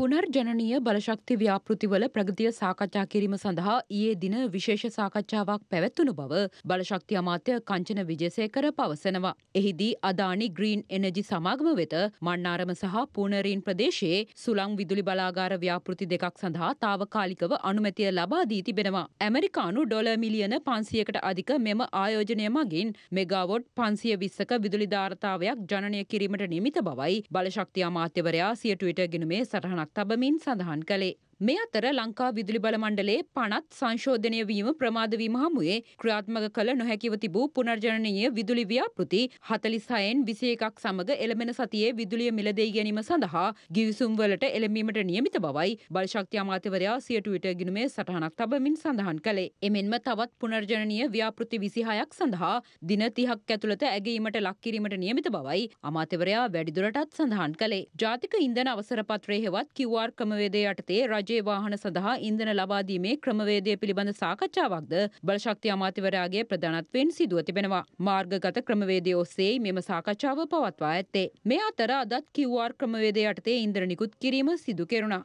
පුනර්ජනනීය බලශක්ති ව්‍යාපෘතිවල ප්‍රගතිය සාකච්ඡා කිරීම සඳහා ඊයේ දින විශේෂ සාකච්ඡාවක් පැවැත්වුණු බව බලශක්ති අමාත්‍ය කංචන විජේසේකර පවසනවා. එහිදී අදානි ග්‍රීන් එනර්ජි සමාගම වෙත මන්නාරම සහ පූනරීන් ප්‍රදේශයේ සුළං විදුලි බලාගාර ව්‍යාපෘති දෙකක් සඳහා తాවකාලිකව අනුමැතිය ලබා දී තිබෙනවා. ඇමරිකානු ඩොලර් මිලියන 500කට අධික මෙම ආයෝජනය මගින් මෙගාවොට් 520ක විදුලි ධාරතාවයක් ජනනය කිරීමට නිමිත බවයි බලශක්ති අමාත්‍යවරයා සිය ට්විටර් ගිණුමේ සටහනක් වීමක් තබමින් සඳහන් කළේ. මේ අතර ලංකා විදුලි බල මණ්ඩලයේ පනත් සංශෝධනය වීම ප්‍රමාද වීම හමුවේ ක්‍රියාත්මක කළ නොහැකිව තිබූ පුනර්ජනනීය විදුලි ව්‍යාපෘති 46න් 21ක් සමග එළඹෙන සතියේ විදුලිය මිලදී ගැනීම සඳහා ගිවිසුම් වලට එළඹීමට නියමිත බවයි බලශක්ති අමාත්‍යවරයා සිය ට්විටර් ගිණුමේ සටහනක් තබමින් සඳහන් කළේ. එමෙන්ම තවත් පුනර්ජනනීය ව්‍යාපෘති 26ක් සඳහා දින 30ක් ඇතුළත ඇගීමට ලක් කිරීමට නියමිත බවයි අමාත්‍යවරයා වැඩිදුරටත් සඳහන් කළේ. ජාතික ඉන්ධන අවසර පත්‍රයේ හෙවත් QR ක්‍රමවේදය යටතේ රජ රජයේ වාහන සඳහා ඉන්ධන ලබා දීමේ ක්‍රමවේදය පිළිබඳ සාකච්ඡාවක්ද බලශක්ති අමාත්‍යවරයාගේ ප්‍රධානත්වයෙන් සිදුව තිබෙනවා. මාර්ගගත ක්‍රමවේදය ඔස්සේ මෙම සාකච්ඡාව පවත්වා ඇත්තේ. මේ අතර අදත් QR ක්‍රමවේදය යටතේ ඉන්ධන නිකුත් කිරීම සිදු කෙරුණා.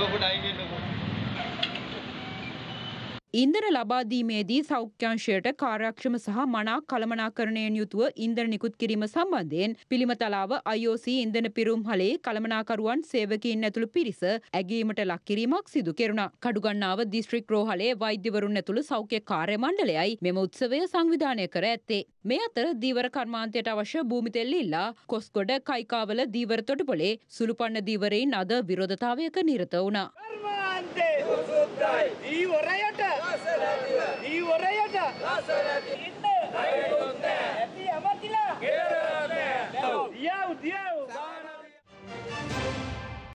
ලොකුට අයිගෙන ලොකුට ඉන්දන ලබාදීමේදී සෞඛ්‍යංශයට කාර්යක්ෂම සහ මනා කළමනාකරණයෙන් යුතුව ඉන්දන නිකුත් කිරීම සම්බන්ධයෙන් පිළිමතලාව IOC ඉන්දන පිරුම් හලේ කළමනාකරුවන් සේවකීන් ඇතුළු පිරිස ඇගීමට ලක්කිරීමක් සිදු කෙරුණා. කඩුගන්නාව දිස්ත්‍රික් රෝහලේ වෛද්‍යවරුන් ඇතුළු සෞඛ්‍ය කාර්ය මණ්ඩලයයි මෙම උත්සවය සංවිධානය කර ඇත්තේ. මේ අතර දීවර කර්මාන්තයට අවශ්‍ය භූමි තෙල් ඉල්ලා කොස්ගොඩ කයිකාවල දීවර තොටුපොලේ සුළුපන්න දීවරයින් අද විරෝධතාවයක නිරත වුණා. ಈ ಹೋರಾಟ ಈ ಹೋರಾಟ ಇನ್ನು ಅಮರ್ತಿಲ್ಲ ಯಾವ ಯಾವ